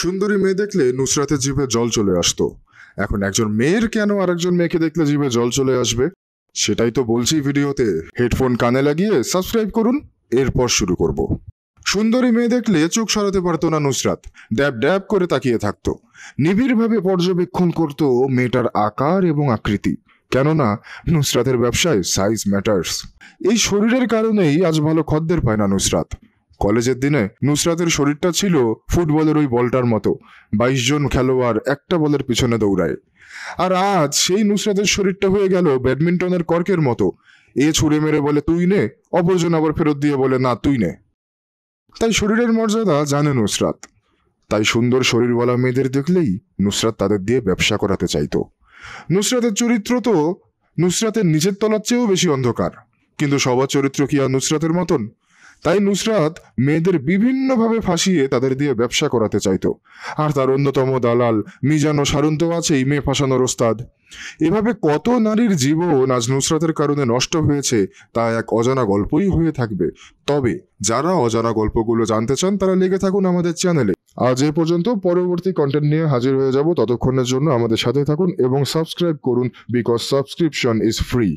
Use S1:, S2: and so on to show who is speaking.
S1: সুন্দরী মেয়ে দেখলে নুসরাতের জিভে জল চলে আসতো এখন একজন মেয়ের কেন আরেকজন মেয়েকে দেখলে জিভে জল চলে আসবে সেটাই তো বলছি ভিডিওতে হেডফোন কানে লাগিয়ে সাবস্ক্রাইব করুন এরপর শুরু করব সুন্দরী মেয়ে দেখলে চোখ সরাতে পারতো না নুসরাত ড্যাব ড্যাব করে তাকিয়ে থাকতো নিবিড়ভাবে পর্যবেক্ষণ করত মেয়েটার আকার এবং আকৃতি কেননা নুসরাতের ব্যবসায় সাইজ ম্যাটার্স এই শরীরের কারণেই আজ ভালো খদ্দের পায় না নুসরাত কলেজের দিনে নুসরাতের শরীরটা ছিল ফুটবলের ওই বলটার মতো বাইশ জন খেলোয়াড় একটা বলের পিছনে দৌড়ায় আর আজ সেই নুসরাতের শরীরটা হয়ে গেল ব্যাডমিন্টনের কর্কের মতো এ ছুড়ে মেরে বলে তুই নে অপরজন আবার ফেরত দিয়ে বলে না তুই নে তাই শরীরের মর্যাদা জানে নুসরাত তাই সুন্দর শরীরওয়ালা মেয়েদের দেখলেই নুসরাত তাদের দিয়ে ব্যবসা করাতে চাইতো নুসরাতের চরিত্র তো নুসরাতের নিজের তলার চেয়েও বেশি অন্ধকার কিন্তু সবার চরিত্র কি আর নুসরাতের মতন তাই নুসরাত মেয়েদের বিভিন্নভাবে ফাঁসিয়ে তাদের দিয়ে ব্যবসা করাতে চাইত আর তার অন্যতম দালাল মিজানো সারন্ত আছেই মেয়ে ফাঁসানোর ওস্তাদ এভাবে কত নারীর জীবন আজ নুসরাতের কারণে নষ্ট হয়েছে তা এক অজানা গল্পই হয়ে থাকবে তবে যারা অজানা গল্পগুলো জানতে চান তারা লেগে থাকুন আমাদের চ্যানেলে আজ এ পর্যন্ত পরবর্তী কন্টেন্ট নিয়ে হাজির হয়ে যাব ততক্ষণের জন্য আমাদের সাথে থাকুন এবং সাবস্ক্রাইব করুন বিকজ সাবস্ক্রিপশন ইজ ফ্রি